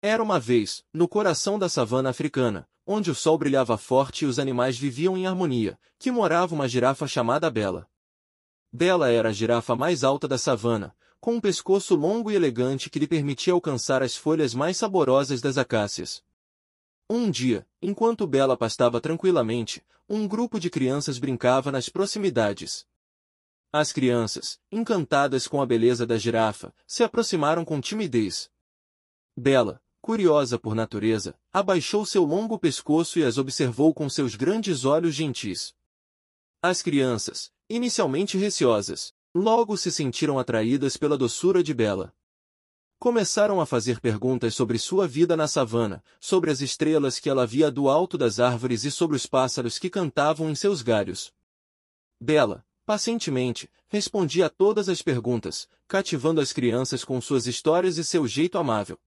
Era uma vez, no coração da savana africana, onde o sol brilhava forte e os animais viviam em harmonia, que morava uma girafa chamada Bela. Bela era a girafa mais alta da savana, com um pescoço longo e elegante que lhe permitia alcançar as folhas mais saborosas das acácias. Um dia, enquanto Bela pastava tranquilamente, um grupo de crianças brincava nas proximidades. As crianças, encantadas com a beleza da girafa, se aproximaram com timidez, Bela, curiosa por natureza, abaixou seu longo pescoço e as observou com seus grandes olhos gentis. As crianças, inicialmente receosas, logo se sentiram atraídas pela doçura de Bela. Começaram a fazer perguntas sobre sua vida na savana, sobre as estrelas que ela via do alto das árvores e sobre os pássaros que cantavam em seus galhos. Bela, pacientemente, respondia a todas as perguntas, cativando as crianças com suas histórias e seu jeito amável.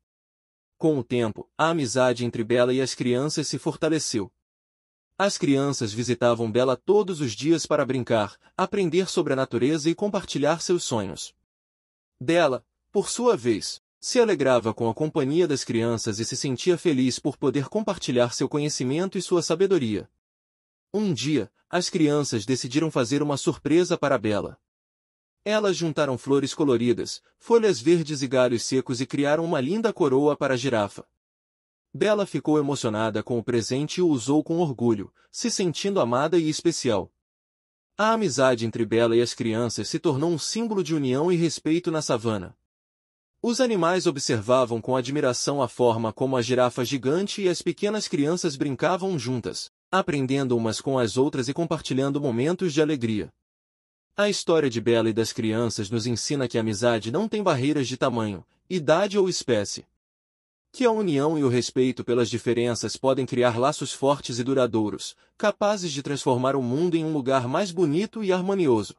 Com o tempo, a amizade entre Bela e as crianças se fortaleceu. As crianças visitavam Bela todos os dias para brincar, aprender sobre a natureza e compartilhar seus sonhos. Bela, por sua vez, se alegrava com a companhia das crianças e se sentia feliz por poder compartilhar seu conhecimento e sua sabedoria. Um dia, as crianças decidiram fazer uma surpresa para Bela. Elas juntaram flores coloridas, folhas verdes e galhos secos e criaram uma linda coroa para a girafa. Bela ficou emocionada com o presente e o usou com orgulho, se sentindo amada e especial. A amizade entre Bela e as crianças se tornou um símbolo de união e respeito na savana. Os animais observavam com admiração a forma como a girafa gigante e as pequenas crianças brincavam juntas, aprendendo umas com as outras e compartilhando momentos de alegria. A história de Bela e das crianças nos ensina que a amizade não tem barreiras de tamanho, idade ou espécie. Que a união e o respeito pelas diferenças podem criar laços fortes e duradouros, capazes de transformar o mundo em um lugar mais bonito e harmonioso.